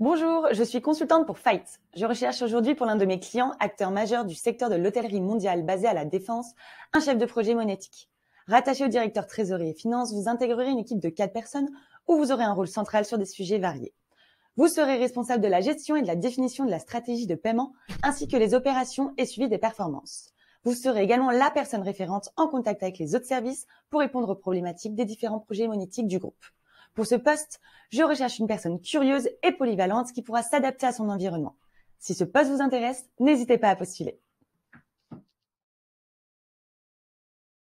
Bonjour, je suis consultante pour Fight. Je recherche aujourd'hui pour l'un de mes clients, acteur majeur du secteur de l'hôtellerie mondiale basé à la Défense, un chef de projet monétique. Rattaché au directeur trésorerie et finances, vous intégrerez une équipe de 4 personnes où vous aurez un rôle central sur des sujets variés. Vous serez responsable de la gestion et de la définition de la stratégie de paiement ainsi que les opérations et suivi des performances. Vous serez également la personne référente en contact avec les autres services pour répondre aux problématiques des différents projets monétiques du groupe. Pour ce poste, je recherche une personne curieuse et polyvalente qui pourra s'adapter à son environnement. Si ce poste vous intéresse, n'hésitez pas à postuler.